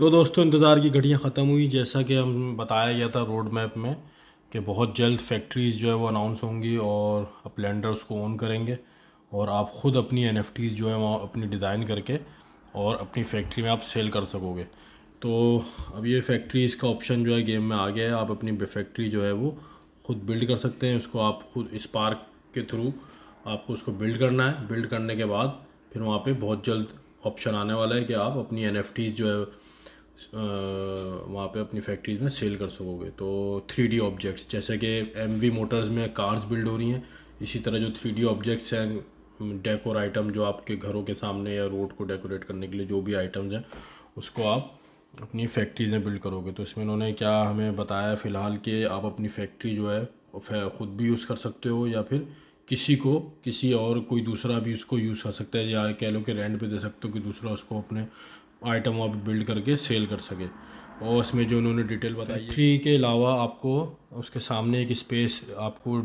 तो दोस्तों इंतज़ार की घड़ियाँ ख़त्म हुई जैसा कि हम बताया गया था रोड मैप में कि बहुत जल्द फैक्ट्रीज़ जो है वो अनाउंस होंगी और आप लैंडर उसको ऑन करेंगे और आप ख़ुद अपनी एन जो है वहाँ अपनी डिज़ाइन करके और अपनी फैक्ट्री में आप सेल कर सकोगे तो अब ये फैक्ट्रीज़ का ऑप्शन जो है गेम में आ गया है आप अपनी फैक्ट्री जो है वो खुद बिल्ड कर सकते हैं उसको आप खुद इस पार्क के थ्रू आपको उसको बिल्ड करना है बिल्ड करने के बाद फिर वहाँ पे बहुत जल्द ऑप्शन आने वाला है कि आप अपनी एन जो है वहाँ पे अपनी फैक्ट्रीज में सेल कर सकोगे तो थ्री डी ऑब्जेक्ट्स जैसे कि एम वी मोटर्स में कार्स बिल्ड हो रही हैं इसी तरह जो थ्री डी ऑब्जेक्ट्स हैं डेकोर आइटम जो आपके घरों के सामने या रोड को डेकोरेट करने के लिए जो भी आइटम्स हैं उसको आप अपनी फैक्ट्रीज में बिल्ड करोगे तो इसमें इन्होंने क्या हमें बताया फ़िलहाल कि आप अपनी फैक्ट्री जो है ख़ुद भी यूज़ कर सकते हो या फिर किसी को किसी और कोई दूसरा भी उसको यूज़ कर सकता है या कह लो कि रेंट पे दे सकते हो कि दूसरा उसको अपने आइटम आप बिल्ड करके सेल कर सके और उसमें जो उन्होंने डिटेल बताई फ्री के अलावा आपको उसके सामने एक स्पेस आपको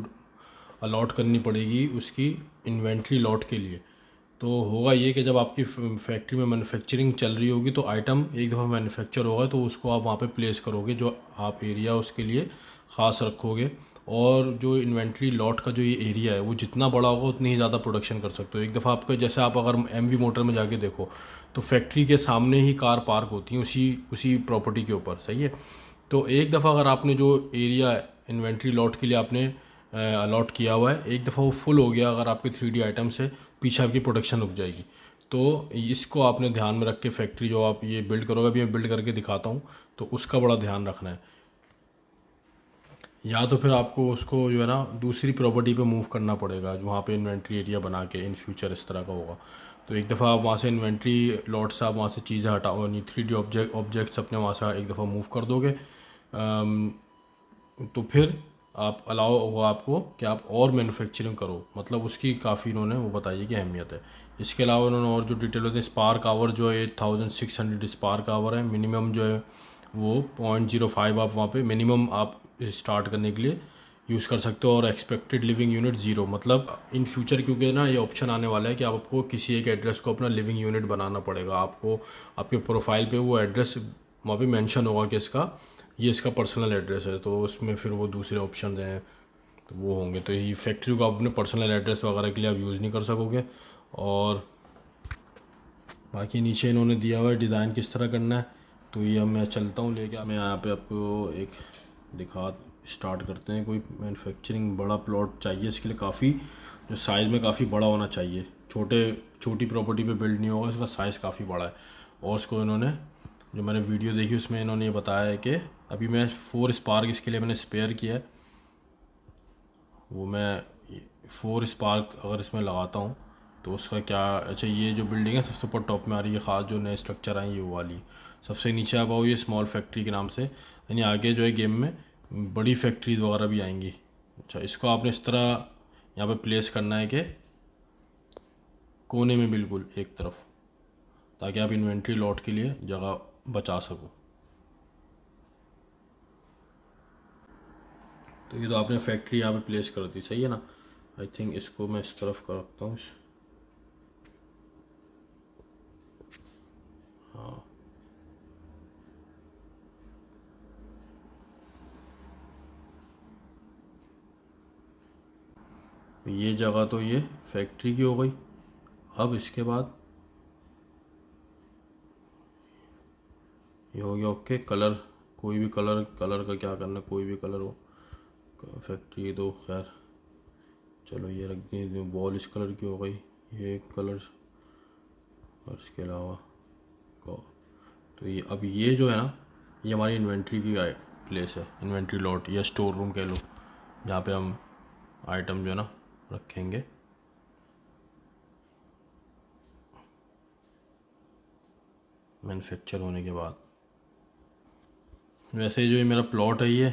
अलॉट करनी पड़ेगी उसकी इन्वेंट्री लॉट के लिए तो होगा ये कि जब आपकी फैक्ट्री में मैन्युफैक्चरिंग चल रही होगी तो आइटम एक दफ़ा मैन्युफैक्चर होगा तो उसको आप वहाँ पे प्लेस करोगे जो आप एरिया उसके लिए ख़ास रखोगे और जो इन्वेंट्री लॉट का जो ये एरिया है वो जितना बड़ा होगा उतनी ही ज़्यादा प्रोडक्शन कर सकते हो एक दफ़ा आपका जैसे आप अगर एम वी मोटर में जाके देखो तो फैक्ट्री के सामने ही कार पार्क होती हैं उसी उसी प्रॉपर्टी के ऊपर सही है तो एक दफ़ा अगर आपने जो एरिया इन्वेंट्री लॉट के लिए आपने अलॉट किया हुआ है एक दफ़ा वो फुल हो गया अगर आपके थ्री डी आइटम्स है पीछे आपकी प्रोडक्शन रुक जाएगी तो इसको आपने ध्यान में रख के फैक्ट्री जो आप ये बिल्ड करोगे अभी मैं बिल्ड करके दिखाता हूँ तो उसका बड़ा ध्यान रखना है या तो फिर आपको उसको जो है ना दूसरी प्रॉपर्टी पे मूव करना पड़ेगा वहाँ पे इन्वेंट्री एरिया बना के इन फ्यूचर इस तरह का होगा तो एक दफ़ा आप वहाँ से इन्वेंट्री से आप वहाँ से चीज़ें हटाओ यानी थ्री डी ऑब्जेक्ट ऑब्जेक्ट्स अपने वहाँ से एक दफ़ा मूव कर दोगे तो फिर आप अलाउ होगा आपको कि आप और मैन्युफैक्चरिंग करो मतलब उसकी काफ़ी इन्होंने वो बताइए कि अहमियत है इसके अलावा उन्होंने और जो डिटेल होते हैं स्पार्क आवर जो है eight thousand six hundred spark hour है मिनिमम जो है वो पॉइंट जीरो फाइव आप वहाँ पे मिनिमम आप स्टार्ट करने के लिए यूज़ कर सकते हो और एक्सपेक्टेड लिविंग यूनिट ज़ीरो मतलब इन फ्यूचर क्योंकि ना ये ऑप्शन आने वाला है कि आपको किसी एक एड्रेस को अपना लिविंग यूनिट बनाना पड़ेगा आपको आपके प्रोफाइल पे वो एड्रेस वहाँ पे मेंशन होगा कि इसका ये इसका पर्सनल एड्रेस है तो उसमें फिर वो दूसरे ऑप्शन हैं तो वो होंगे तो ये फैक्ट्री को आप अपने पर्सनल एड्रेस वगैरह के लिए आप यूज़ नहीं कर सकोगे और बाकी नीचे इन्होंने दिया हुआ है डिज़ाइन किस तरह करना है तो ये मैं चलता हूँ लेके मैं यहाँ पे आपको एक दिखा स्टार्ट करते हैं कोई मैन्युफैक्चरिंग बड़ा प्लॉट चाहिए इसके लिए काफ़ी जो साइज़ में काफ़ी बड़ा होना चाहिए छोटे छोटी प्रॉपर्टी पे बिल्ड नहीं होगा इसका साइज़ काफ़ी बड़ा है और उसको इन्होंने जो मैंने वीडियो देखी उसमें इन्होंने ये बताया है कि अभी मैं फोर स्पार्क इसके लिए मैंने स्पेयर किया है वो मैं फोर स्पार्क अगर इसमें लगाता हूँ तो उसका क्या अच्छा ये जो बिल्डिंग है सबसे ऊपर टॉप में आ रही है ख़ास जो नए स्ट्रक्चर आए ये वाली सबसे नीचे आप आओ ये स्मॉल फैक्ट्री के नाम से यानी आगे जो है गेम में बड़ी फैक्ट्रीज वगैरह भी आएंगी अच्छा इसको आपने इस तरह यहाँ पे प्लेस करना है कि कोने में बिल्कुल एक तरफ ताकि आप इन्वेंट्री लॉट के लिए जगह बचा सको तो ये तो आपने फैक्ट्री यहाँ पे प्लेस कर दी सही है ना आई थिंक इसको मैं इस तरफ कर रखता हूँ ये जगह तो ये फैक्ट्री की हो गई अब इसके बाद ये हो गया ओके कलर कोई भी कलर कलर का क्या करना कोई भी कलर हो फैक्ट्री तो खैर चलो ये रख दी वॉल इस कलर की हो गई ये कलर और इसके अलावा तो ये अब ये जो है ना ये हमारी इन्वेंट्री की प्लेस है इन्वेंट्री लॉट या स्टोर रूम कह लो जहाँ पे हम आइटम जो है ना रखेंगे मैनुफेक्चर होने के बाद वैसे जो ये मेरा प्लॉट है ये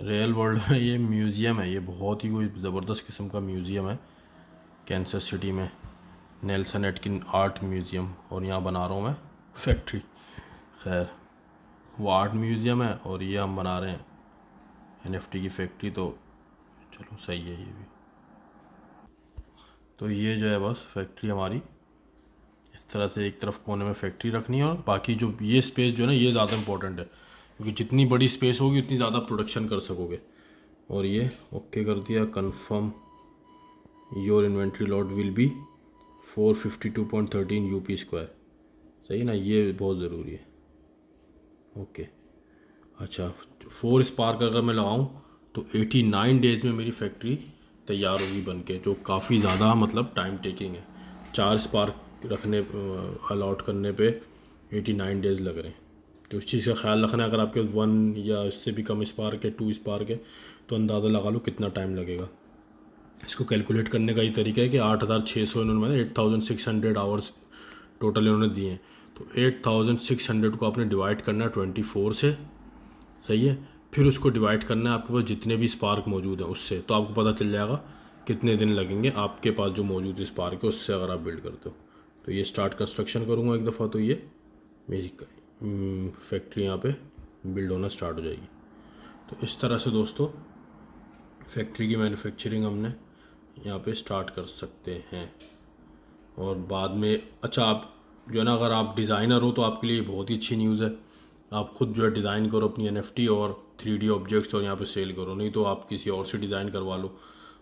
रियल वर्ल्ड में ये म्यूज़ियम है ये बहुत ही कोई ज़बरदस्त किस्म का म्यूज़ियम है कैंसर सिटी में नेल्सन एटकिन आर्ट म्यूज़ियम और यहाँ बना रहा हूँ मैं फैक्ट्री खैर वो आर्ट म्यूज़ियम है और ये हम बना रहे हैं एन की फैक्ट्री तो चलो सही है ये भी तो ये जो है बस फैक्ट्री हमारी इस तरह से एक तरफ कोने में फैक्ट्री रखनी है और बाकी जो ये स्पेस जो है ना ये ज़्यादा इंपॉर्टेंट है क्योंकि जितनी बड़ी स्पेस होगी उतनी ज़्यादा प्रोडक्शन कर सकोगे और ये ओके कर दिया confirm your inventory lot will be four fifty square सही ना ये बहुत ज़रूरी है ओके अच्छा फोर स्पार्क अगर मैं लगाऊँ तो 89 डेज़ में मेरी फैक्ट्री तैयार होगी बन के जो काफ़ी ज़्यादा मतलब टाइम टेकिंग है चार स्पार्क रखने अलाट करने पे 89 डेज़ लग रहे हैं तो उस चीज़ का ख्याल रखना है अगर आपके वन या इससे भी कम स्पार्क है टू स्पार्क है तो अंदाज़ा लगा लो कितना टाइम लगेगा इसको कैलकुलेट करने का ये तरीका है कि आठ हज़ार छः सौ इन्होंने eight thousand six hundred hours total इन्होंने दिए हैं तो एट थाउजेंड सिक्स हंड्रेड को आपने डिवाइड करना है ट्वेंटी फोर से सही है फिर उसको डिवाइड करना है आपके पास जितने भी स्पार्क मौजूद हैं उससे तो आपको पता चल जाएगा कितने दिन लगेंगे आपके पास जो मौजूद स्पार्क है उससे अगर आप बिल्ड करते हो तो ये स्टार्ट कंस्ट्रक्शन करूँगा एक दफ़ा तो ये मेरी फैक्ट्री हम्म, यहाँ पे बिल्ड होना स्टार्ट हो जाएगी तो इस तरह से दोस्तों फैक्ट्री की मैन्युफैक्चरिंग हमने यहाँ पे स्टार्ट कर सकते हैं और बाद में अच्छा आप जो है ना अगर आप डिज़ाइनर हो तो आपके लिए बहुत ही अच्छी न्यूज़ है आप खुद जो है डिज़ाइन करो अपनी एन और थ्री डी ऑब्जेक्ट्स और यहाँ पे सेल करो नहीं तो आप किसी और से डिज़ाइन करवा लो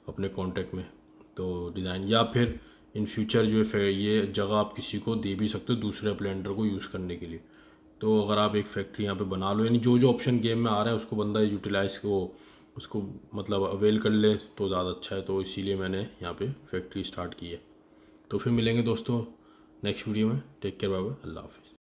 अपने कॉन्टैक्ट में तो डिज़ाइन या फिर इन फ्यूचर जो है ये जगह आप किसी को दे भी सकते हो दूसरे प्लेंडर को यूज़ करने के लिए तो अगर आप एक फैक्ट्री यहाँ पे बना लो यानी जो जो ऑप्शन गेम में आ रहा है उसको बंदा यूटिलाइज को उसको मतलब अवेल कर ले तो ज़्यादा अच्छा है तो इसीलिए मैंने यहाँ पे फैक्ट्री स्टार्ट की है तो फिर मिलेंगे दोस्तों नेक्स्ट वीडियो में टेक केयर बाय अल्लाह हाफिज़